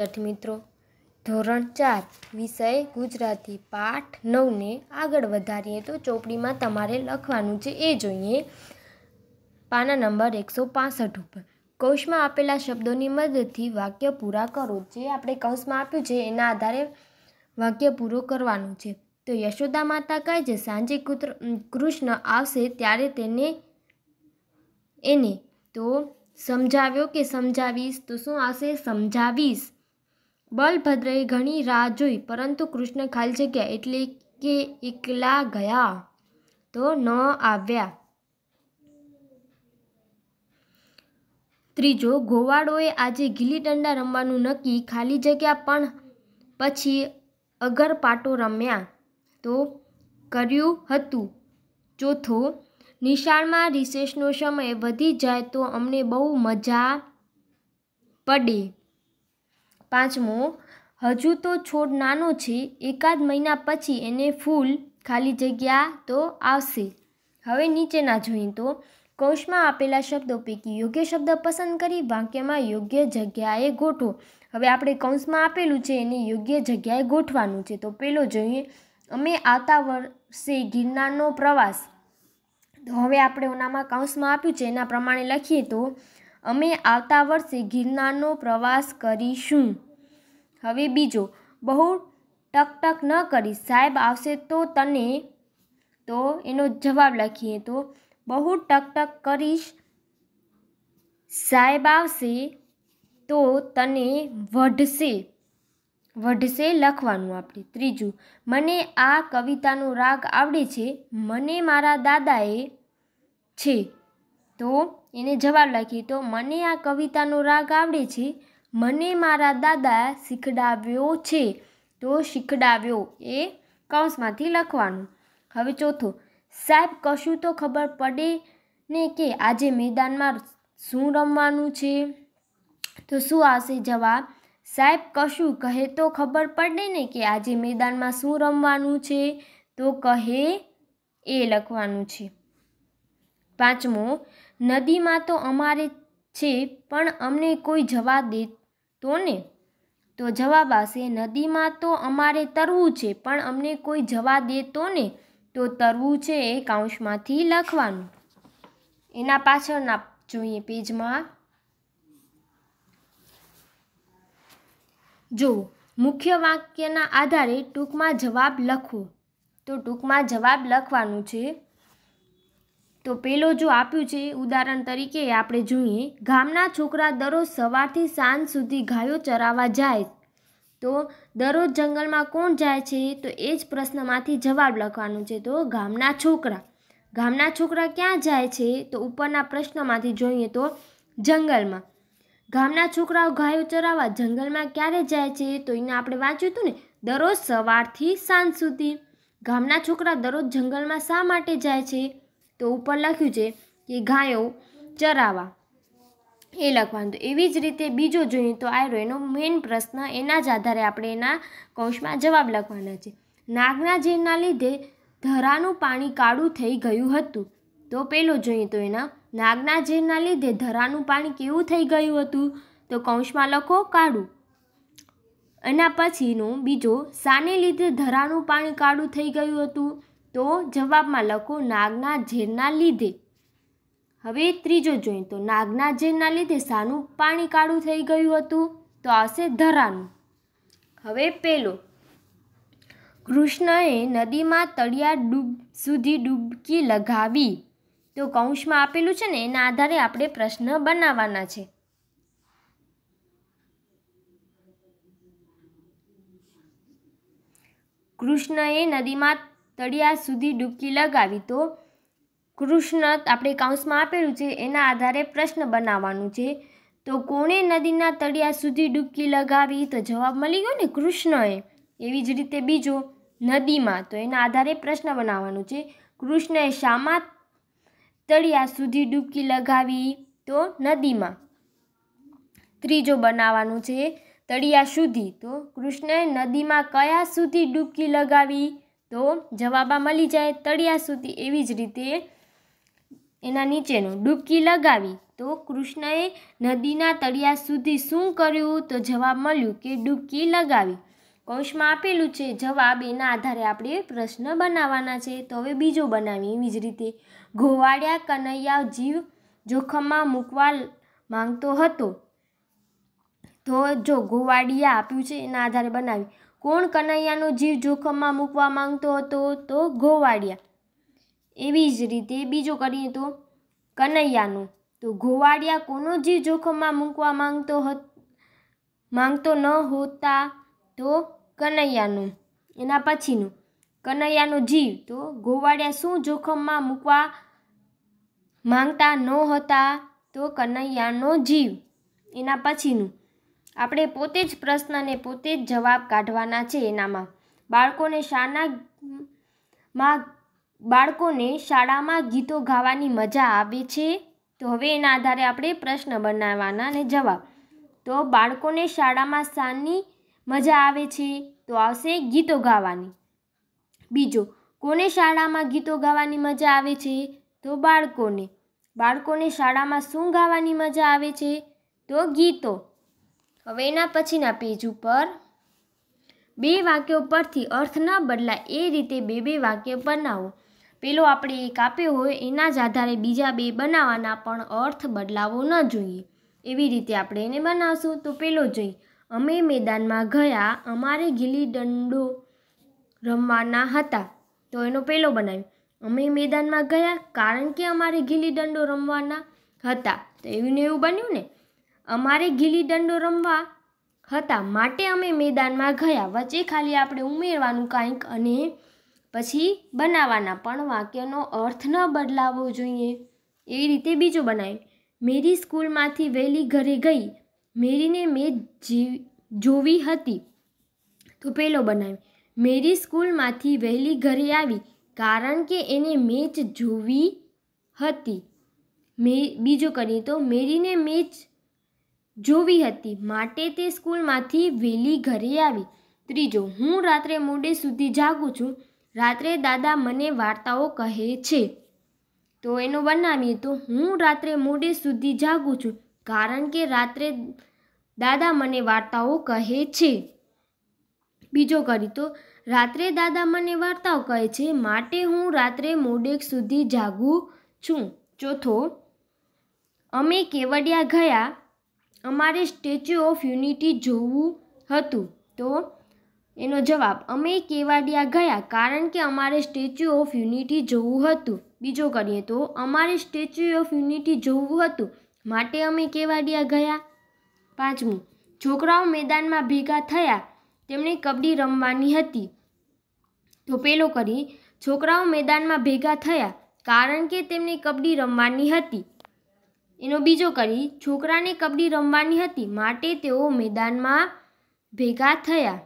વિદ્યાર્થી મિત્રો ધોરણ ચાર વિષય ગુજરાતી પાઠ નવને આગળ વધારીએ તો ચોપડીમાં તમારે લખવાનું છે એ જોઈએ પાના નંબર એકસો પાસઠ ઉપર કૌશમાં આપેલા શબ્દોની મદદથી વાક્ય પૂરા કરો જે આપણે કૌશમાં આપ્યું છે એના આધારે વાક્ય પૂરો કરવાનું છે તો યશોદા માતા કહે છે સાંજે કુત્ર કૃષ્ણ આવશે ત્યારે તેને એને તો સમજાવ્યો કે સમજાવીશ તો શું આવશે સમજાવીશ બલભદ્રએ ઘણી રાહ જોઈ પરંતુ કૃષ્ણ ખાલી જગ્યા એટલે કે એકલા ગયા તો ન આવ્યા ત્રીજો ગોવાળોએ આજે ગીલી દંડા રમવાનું નક્કી ખાલી જગ્યા પણ પછી અગરપાટો રમ્યા તો કર્યું હતું ચોથો નિશાળમાં રિસેસનો સમય વધી જાય તો અમને બહુ મજા પડે પાંચમો હજુ તો છોડ નાનો છે એકાદ મહિના પછી એને ફૂલ ખાલી જગ્યા તો આવશે હવે નીચેના જોઈએ તો કૌંસમાં આપેલા શબ્દો પૈકી યોગ્ય શબ્દ પસંદ કરી વાક્યમાં યોગ્ય જગ્યાએ ગોઠવો હવે આપણે કૌંસમાં આપેલું છે એને યોગ્ય જગ્યાએ ગોઠવાનું છે તો પેલો જોઈએ અમે આવતા વર્ષે ગિરનારનો પ્રવાસ તો હવે આપણે ઓનામાં કૌંસમાં આપ્યું છે એના પ્રમાણે લખીએ તો અમે આવતા વર્ષે ગિરનારનો પ્રવાસ કરીશું હવે બીજો બહુ ટકટક ન કરીશ સાહેબ આવશે તો તને તો એનો જવાબ લખીએ તો બહુ ટકટક કરીશ સાહેબ આવશે તો તને વઢશે વઢશે લખવાનું આપણે ત્રીજું મને આ કવિતાનો રાગ આવડે છે મને મારા દાદાએ છે તો એને જવાબ લખી તો મને આ કવિતાનો રાગ આવડે છે મને મારા દાદા શીખડાવ્યો છે તો શીખડાવ્યો એ કૌંસમાંથી લખવાનું હવે ચોથો સાહેબ કશું તો ખબર પડે ને કે આજે મેદાનમાં શું રમવાનું છે તો શું આવશે જવાબ સાહેબ કશું કહે તો ખબર પડે ને કે આજે મેદાનમાં શું રમવાનું છે તો કહે એ લખવાનું છે પાંચમો નદીમાં તો અમારે છે પણ અમને કોઈ જવા દે તો ને તો જવાબ આવશે નદીમાં તો અમારે તરવું છે પણ અમને કોઈ જવા દે તો ને તો તરવું છે એ કાઉન્સમાંથી લખવાનું એના પાછળના જોઈએ પેજમાં જો મુખ્ય વાક્યના આધારે ટૂંકમાં જવાબ લખો તો ટૂંકમાં જવાબ લખવાનું છે તો પેલો જો આપ્યું છે ઉદાહરણ તરીકે આપણે જોઈએ ગામના છોકરા દરરોજ સવારથી સાંજ સુધી ગાયો ચરાવવા જાય તો દરરોજ જંગલમાં કોણ જાય છે તો એ જ પ્રશ્નમાંથી જવાબ લખવાનો છે તો ગામના છોકરા ગામના છોકરા ક્યાં જાય છે તો ઉપરના પ્રશ્નમાંથી જોઈએ તો જંગલમાં ગામના છોકરાઓ ગાયો ચરાવવા જંગલમાં ક્યારે જાય છે તો એને આપણે વાંચ્યું હતું ને દરરોજ સવારથી સાંજ સુધી ગામના છોકરા દરરોજ જંગલમાં શા માટે જાય છે તો ઉપર લખ્યું છે કે ગાયો ચરાવા એ લખવાનું તો એવી જ રીતે બીજો જોઈએ તો આયરો એનો મેઇન પ્રશ્ન એના જ આધારે આપણે એના કૌંસમાં જવાબ લખવાના છે નાગના ઝેરના લીધે ધરાનું પાણી કાળું થઈ ગયું હતું તો પેલો જોઈએ તો એના નાગના ઝેરના લીધે ધરાનું પાણી કેવું થઈ ગયું હતું તો કૌંસમાં લખો કાળું એના પછીનો બીજો સાને લીધે ધરાનું પાણી કાળું થઈ ગયું હતું તો જવાબમાં લખું નાગના ઝેરના લીધે હવે ત્રીજો જોઈન તો નાગના ઝેરના લીધે સાનું પાણી કાળું થઈ ગયું હતું તો આવશે ધરાનું હવે પેલો કૃષ્ણએ નદીમાં તળિયા ડૂબ સુધી ડૂબકી લગાવી તો કૌંસમાં આપેલું છે ને એના આધારે આપણે પ્રશ્ન બનાવવાના છે કૃષ્ણએ નદીમાં તળિયા સુધી ડૂબકી લગાવી તો કૃષ્ણ આપણે કાઉન્સમાં આપેલું છે એના આધારે પ્રશ્ન બનાવવાનું છે તો કોણે નદીના તળિયા સુધી ડૂબકી લગાવી તો જવાબ મળી ગયો ને કૃષ્ણએ એવી જ રીતે બીજો નદીમાં તો એના આધારે પ્રશ્ન બનાવવાનો છે કૃષ્ણએ શામાં તળિયા સુધી ડૂબકી લગાવી તો નદીમાં ત્રીજો બનાવવાનો છે તળિયા સુધી તો કૃષ્ણએ નદીમાં કયા સુધી ડૂબકી લગાવી તો જવાબ આ મળી જાય તળિયા સુધી એવી જ રીતે એના નીચેનું ડૂબકી લગાવી તો કૃષ્ણએ નદીના તળિયા સુધી શું કર્યું તો જવાબ મળ્યું કે ડૂબકી લગાવી કૌંસમાં આપેલું છે જવાબ એના આધારે આપણે પ્રશ્ન બનાવવાના છે તો હવે બીજો બનાવીએ એવી જ રીતે ઘોવાડ્યા કનૈયા જીવ જોખમમાં મૂકવા માંગતો હતો તો જો ગોવાડિયા આપ્યું છે એના આધારે બનાવી કોણ કનૈયાનું જીવ જોખમમાં મૂકવા માંગતો હતો તો ઘોવાડિયા એવી જ રીતે બીજો કરીએ તો કનૈયાનો તો ઘોવાડિયા કોનો જીવ જોખમમાં મૂકવા માંગતો માંગતો ન હોતા તો કનૈયાનું એના પછીનું કનૈયાનો જીવ તો ઘોવાડિયા શું જોખમમાં મૂકવા માંગતા ન હતા તો કનૈયાનો જીવ એના પછીનું આપણે પોતે જ પ્રશ્નને પોતે જ જવાબ કાઢવાના છે એનામાં બાળકોને શાના બાળકોને શાળામાં ગીતો ગાવાની મજા આવે છે તો હવે એના આધારે આપણે પ્રશ્ન બનાવવાના અને જવાબ તો બાળકોને શાળામાં શાની મજા આવે છે તો આવશે ગીતો ગાવાની બીજો કોને શાળામાં ગીતો ગાવાની મજા આવે છે તો બાળકોને બાળકોને શાળામાં શું ગાવાની મજા આવે છે તો ગીતો હવે એના પછીના પેજ ઉપર બે વાક્યો પરથી અર્થ ન બદલાય એ રીતે બે બે વાક્ય બનાવો પેલો આપણે એક આપ્યો હોય એના જ આધારે બીજા બે બનાવવાના પણ અર્થ બદલાવો ન જોઈએ એવી રીતે આપણે એને બનાવશું તો પેલો જોઈ અમે મેદાનમાં ગયા અમારે ગીલી દંડો રમવાના હતા તો એનો પેલો બનાવ્યો અમે મેદાનમાં ગયા કારણ કે અમારે ગીલી દંડો રમવાના હતા તો એવું ને એવું બન્યું ને અમારે ગીલી દંડો રમવા હતા માટે અમે મેદાનમાં ગયા વચ્ચે ખાલી આપણે ઉમેરવાનું કાંઈક અને પછી બનાવવાના પણ વાક્યનો અર્થ ન બદલાવવો જોઈએ એ રીતે બીજો બનાવ્યું મેરી સ્કૂલમાંથી વહેલી ઘરે ગઈ મેરીને મેં જોવી હતી તો પહેલો બનાવ્યો મેરી સ્કૂલમાંથી વહેલી ઘરે આવી કારણ કે એને મેચ જોવી હતી મે બીજો કરીએ તો મેરીને મેચ જોવી હતી માટે તે સ્કૂલમાંથી વહેલી ઘરે આવી ત્રીજો હું રાત્રે મોડે સુધી જાગું છું રાત્રે દાદા મને વાર્તાઓ કહે છે તો એનો બનાવીએ તો હું રાત્રે મોડે સુધી જાગું છું કારણ કે રાત્રે દાદા મને વાર્તાઓ કહે છે બીજો કરી તો રાત્રે દાદા મને વાર્તાઓ કહે છે માટે હું રાત્રે મોડે સુધી જાગું છું ચોથો અમે કેવડિયા ગયા અમારે સ્ટેચ્યુ ઓફ યુનિટી જોવું હતું તો એનો જવાબ અમે કેવાડિયા ગયા કારણ કે અમારે સ્ટેચ્યુ ઓફ યુનિટી જોવું હતું બીજો કરીએ તો અમારે સ્ટેચ્યુ ઓફ યુનિટી જોવું હતું માટે અમે કેવાડિયા ગયા પાંચમું છોકરાઓ મેદાનમાં ભેગા થયા તેમણે કબડ્ડી રમવાની હતી તો પેલો કરી છોકરાઓ મેદાનમાં ભેગા થયા કારણ કે તેમણે કબડ્ડી રમવાની હતી એનો બીજો કરી છોકરાને કબડ્ડી રમવાની હતી માટે તેઓ મેદાનમાં ભેગા થયા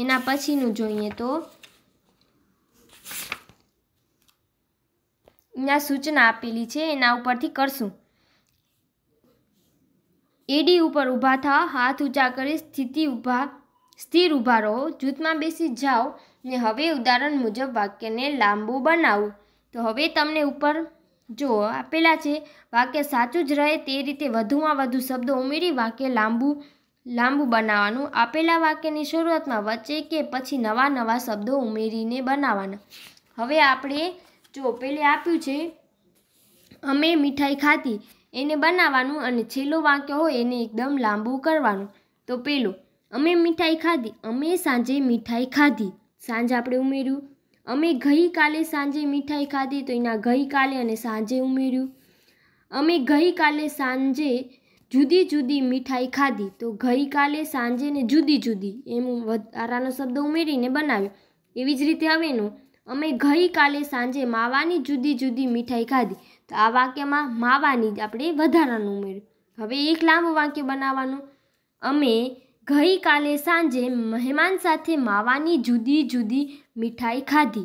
એના પછીનું જોઈએ તો ના સૂચના આપેલી છે એના ઉપરથી કરશું એડી ઉપર ઊભા થા હાથ ઊંચા કરી સ્થિતિ ઊભા સ્થિર ઊભા રહો જૂથમાં બેસી જાઓ ને હવે ઉદાહરણ મુજબ વાક્યને લાંબુ બનાવો તો હવે તમને ઉપર જો આપેલા છે વાક્ય સાચું જ રહે તે રીતે વધુમાં વધુ શબ્દો ઉમેરી વાક્ય લાંબુ લાંબુ બનાવવાનું આપેલા વાક્યની શરૂઆતમાં વચ્ચે કે પછી નવા નવા શબ્દો ઉમેરીને બનાવવાના હવે આપણે જો પેલે આપ્યું છે અમે મીઠાઈ ખાધી એને બનાવવાનું અને છેલ્લો વાક્ય હોય એને એકદમ લાંબુ કરવાનું તો પેલું અમે મીઠાઈ ખાધી અમે સાંજે મીઠાઈ ખાધી સાંજ આપણે ઉમેર્યું અમે ગઈકાલે સાંજે મીઠાઈ ખાધી તો એના ગઈકાલે અને સાંજે ઉમેર્યું અમે ગઈકાલે સાંજે જુદી જુદી મીઠાઈ ખાધી તો ગઈકાલે સાંજે ને જુદી જુદી એમ વધારાનો શબ્દ ઉમેરીને બનાવ્યો એવી જ રીતે હવેનું અમે ગઈકાલે સાંજે માવાની જુદી જુદી મીઠાઈ ખાધી તો આ વાક્યમાં માવાની જ આપણે વધારાનું ઉમેર્યું હવે એક લાંબુ વાક્ય બનાવવાનું અમે ગઈકાલે સાંજે મહેમાન સાથે માવાની જુદી જુદી મીઠાઈ ખાધી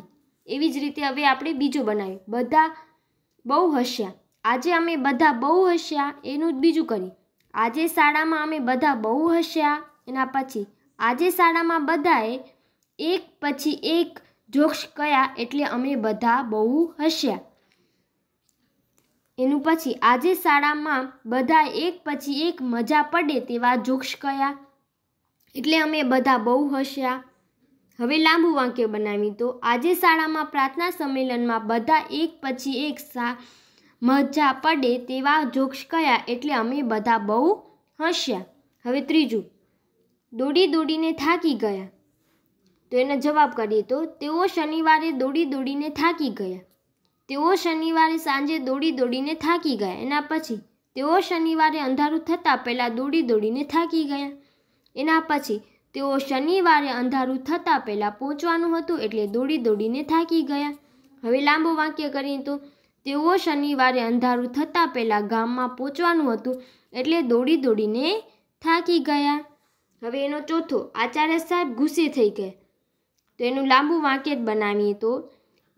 એવી જ રીતે હવે આપણે બીજો બનાવ્યો બધા બહુ હસ્યા આજે અમે બધા બહુ હસ્યા એનું જ બીજું કરી આજે શાળામાં અમે બધા બહુ હસ્યા એના પછી આજે શાળામાં બધાએ એક પછી એક જોક્ષ કયા એટલે અમે બધા બહુ હસ્યા એનું પછી આજે શાળામાં બધા એક પછી એક મજા પડે તેવા જોક્ષ કયા એટલે અમે બધા બહુ હસ્યા હવે લાંબુ વાક્ય બનાવી તો આજે શાળામાં પ્રાર્થના સંમેલનમાં બધા એક પછી એક સા મજા પડે તેવા જોક્ષ કયા એટલે અમે બધા બહુ હસ્યા હવે ત્રીજું દોડી દોડીને થાકી ગયા તો એનો જવાબ કરીએ તો તેઓ શનિવારે દોડી દોડીને થાકી ગયા તેઓ શનિવારે સાંજે દોડી દોડીને થાકી ગયા એના પછી તેઓ શનિવારે અંધારું થતાં પહેલાં દોડી દોડીને થાકી ગયા એના પછી તેઓ શનિવારે અંધારું થતાં પહેલાં પહોંચવાનું હતું એટલે દોડી દોડીને થાકી ગયા હવે લાંબુ વાક્ય કરીએ તો તેઓ શનિવારે અંધારું થતાં પહેલાં ગામમાં પહોંચવાનું હતું એટલે દોડી દોડીને થાકી ગયા હવે એનો ચોથો આચાર્ય સાહેબ ગુસ્સે થઈ ગયા તો એનું લાંબુ વાક્ય જ બનાવીએ તો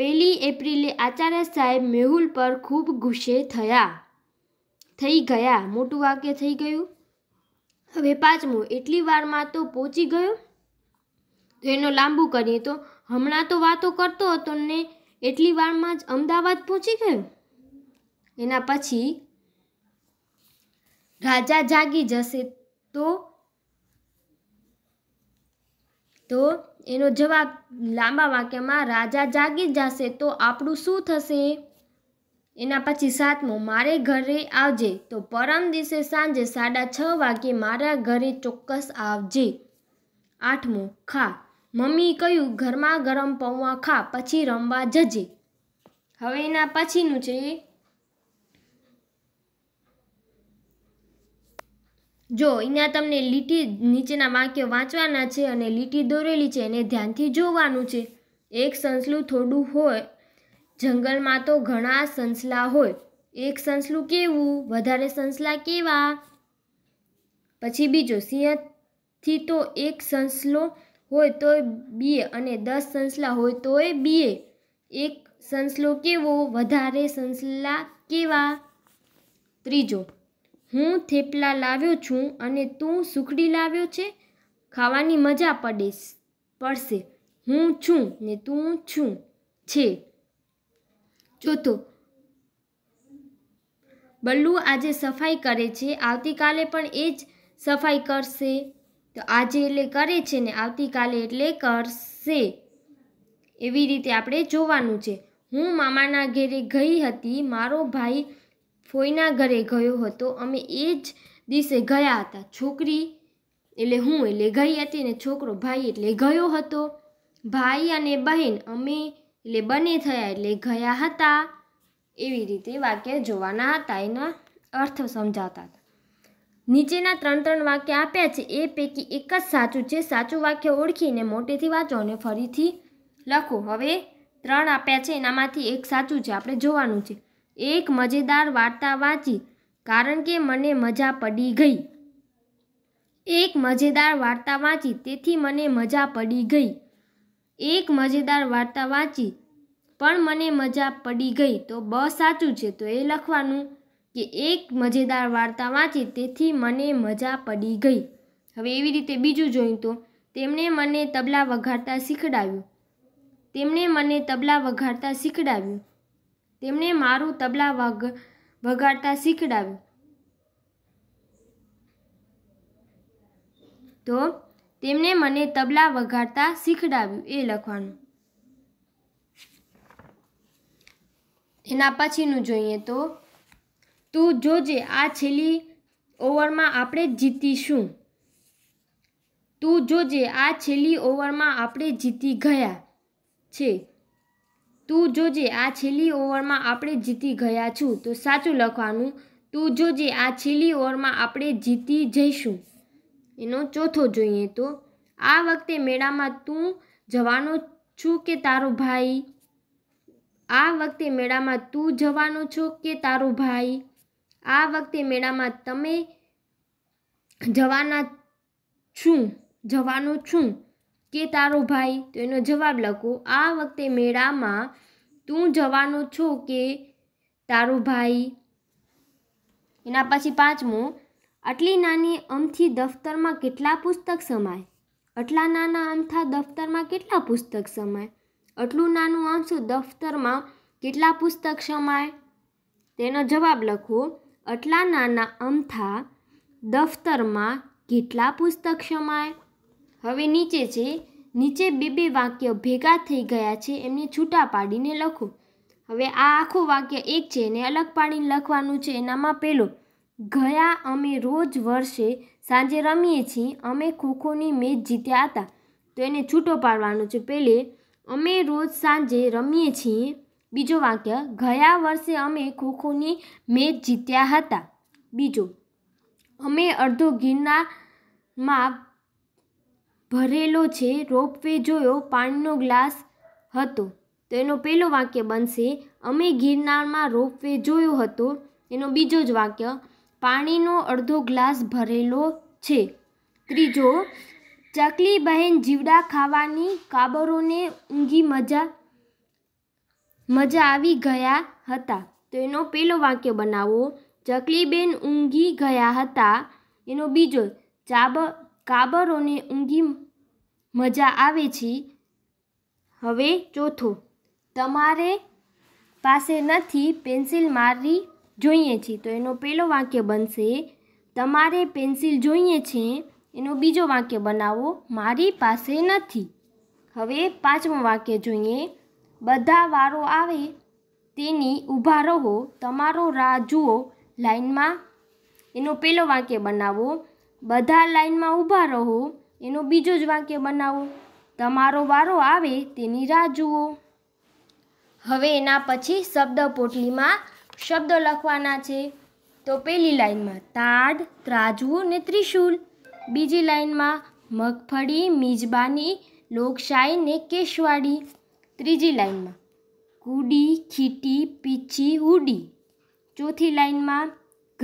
પહેલી એપ્રિલે આચાર્ય સાહેબ મેહુલ પર ખૂબ ગુસ્સે થયા થઈ ગયા મોટું વાક્ય થઈ ગયું હવે પાંચમું એટલી વારમાં તો પહોંચી ગયો તો એનો લાંબુ કરીએ તો હમણાં તો વાતો કરતો હતો ને એટલી વારમાં જ અમદાવાદ પહોંચી ગયો એના પછી રાજા જાગી જશે તો તો એનો જવાબ લાંબા વાક્યમાં રાજા જાગી જશે તો આપણું શું થશે એના પછી સાતમું મારે ઘરે આવજે તો પરમ દિવસે સાંજે સાડા છ વાગે મારા ઘરે ચોક્કસ આવજે આઠમું ખા મમ્મી કહ્યું ઘરમાં ગરમ પૌવા ખા પછી રમવા જજે હવે એના પછીનું છે જો અહીંયા તમને લીટી નીચેના વાક્યો વાંચવાના છે અને લીટી દોરેલી છે એને ધ્યાનથી જોવાનું છે એક સંસલું થોડું હોય જંગલમાં તો ઘણા સંસલા હોય એક સંસલું કેવું વધારે સંસલા કેવા પછી બીજો સિંહથી તો એક સંસલો હોય તોય બીએ અને દસ સંસલા હોય તોય બીએ એક સંસલો કેવો વધારે સંસલા કેવા ત્રીજો હું થેપલા લાવ્યો છું અને તું સુખડી લાવ્યો છે ખાવાની મજા પડે પડશે હું છું ને તું છું છે ચોથું બલ્લુ આજે સફાઈ કરે છે આવતીકાલે પણ એ જ સફાઈ કરશે તો આજે એટલે કરે છે ને આવતીકાલે એટલે કરશે એવી રીતે આપણે જોવાનું છે હું મામાના ઘેરે ગઈ હતી મારો ભાઈ ફોઈના ઘરે ગયો હતો અમે એ જ દિવસે ગયા હતા છોકરી એટલે હું એટલે ગઈ હતી ને છોકરો ભાઈ એટલે ગયો હતો ભાઈ અને બહેન અમે એટલે બને થયા એટલે ગયા હતા એવી રીતે વાક્ય જોવાના હતા એના અર્થ સમજાવતા હતા નીચેના ત્રણ ત્રણ વાક્ય આપ્યા છે એ પૈકી એક જ સાચું છે સાચું વાક્ય ઓળખીને મોટેથી વાંચો અને ફરીથી લખો હવે ત્રણ આપ્યા છે એનામાંથી એક સાચું છે આપણે જોવાનું છે એક મજેદાર વાર્તા વાંચી કારણ કે મને મજા પડી ગઈ એક મજેદાર વાર્તા વાંચી તેથી મને મજા પડી ગઈ એક મજેદાર વાર્તા વાંચી પણ મને મજા પડી ગઈ તો બ સાચું છે તો એ લખવાનું કે એક મજેદાર વાર્તા વાંચી તેથી મને મજા પડી ગઈ હવે એવી રીતે બીજું જોયું તો તેમણે મને તબલા વઘાડતા શીખડાવ્યું તેમણે મને તબલા વઘાડતા શીખડાવ્યું તેમણે મારું તબલા વગ વગાડતા શીખડાવ્યું તો તેમણે મને તબલા વગાડતા શીખડાવ્યું એ લખવાનું એના પછીનું જોઈએ તો તું જોજે આ છેલ્લી ઓવરમાં આપણે જીતીશું તું જોજે આ છેલ્લી ઓવરમાં આપણે જીતી ગયા છે તું જોજે આ છેલ્લી ઓવરમાં આપણે જીતી ગયા છું તો સાચું લખવાનું તું જોજે આ છેલ્લી ઓવરમાં આપણે જીતી જઈશું એનો ચોથો જોઈએ તો આ વખતે મેળામાં તું જવાનો છું કે તારો ભાઈ આ વખતે મેળામાં તું જવાનો છો કે તારો ભાઈ આ વખતે મેળામાં તમે જવાના છું જવાનો છું કે તારો ભાઈ તો એનો જવાબ લખો આ વખતે મેળામાં તું જવાનો છો કે તારો ભાઈ એના પછી પાંચમું આટલી નાની અમથી દફતરમાં કેટલા પુસ્તક સમાય આટલા નાના અમથા દફતરમાં કેટલા પુસ્તક સમાય આટલું નાનું આમસું દફતરમાં કેટલા પુસ્તક સમાય તેનો જવાબ લખો આટલા નાના અમથા દફતરમાં કેટલા પુસ્તક સમાય હવે નીચે છે નીચે બે બે વાક્ય ભેગા થઈ ગયા છે એમને છૂટા પાડીને લખો હવે આ આખું વાક્ય એક છે એને અલગ પાડીને લખવાનું છે એનામાં પહેલું ગયા અમે રોજ વર્ષે સાંજે રમીએ છીએ અમે ખોખોની મેચ જીત્યા હતા તો એને છૂટો પાડવાનો છે પહેલે અમે રોજ સાંજે રમીએ છીએ બીજો વાક્ય ગયા વર્ષે અમે ખોખોની મેચ જીત્યા હતા બીજો અમે અડધો ગિરનારમાં ભરેલો છે રોપવે જોયો પાણીનો ગ્લાસ હતો તો એનો પહેલો વાક્ય બનશે અમે ગિરનારમાં રોપવે જોયો હતો એનો બીજો જ વાક્ય પાણીનો અડધો ગ્લાસ ભરેલો છે ત્રીજો ચકલી બહેન જીવડા ખાવાની કાબરોને ઊંઘી મજા મજા આવી ગયા હતા તો એનો પહેલો વાક્ય બનાવો ચકલી ચકલીબેન ઊંઘી ગયા હતા એનો બીજો ચાબ કાબરોને ઊંઘી મજા આવે છે હવે ચોથો તમારે પાસે નથી પેન્સિલ મારી જોઈએ છે તો એનો પહેલો વાક્ય બનશે તમારે પેન્સિલ જોઈએ છે એનો બીજો વાક્ય બનાવો મારી પાસે નથી હવે પાંચમો વાક્ય જોઈએ બધા વારો આવે તેની ઊભા રહો તમારો રાહ જુઓ લાઇનમાં એનો પહેલો વાક્ય બનાવો બધા લાઇનમાં ઊભા રહો એનો બીજો જ વાક્ય બનાવો તમારો વારો આવે તેની રાહ જુઓ હવે એના પછી શબ્દ પોટલીમાં શબ્દો લખવાના છે તો પેલી લાઈનમાં તાડ ત્રાજવું ને ત્રિશુલ બીજી લાઈનમાં મગફળી મિજબાની લોકશાહી ને કેશવાળી ત્રીજી લાઈનમાં કુડી ખીટી પીછી હુડી ચોથી લાઈનમાં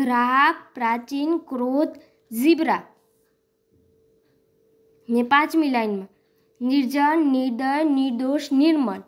ગ્રાહક પ્રાચીન ક્રોધ ઝીબ્રા ને પાંચમી લાઈનમાં નિર્જન નિર્દય નિર્દોષ નિર્મળ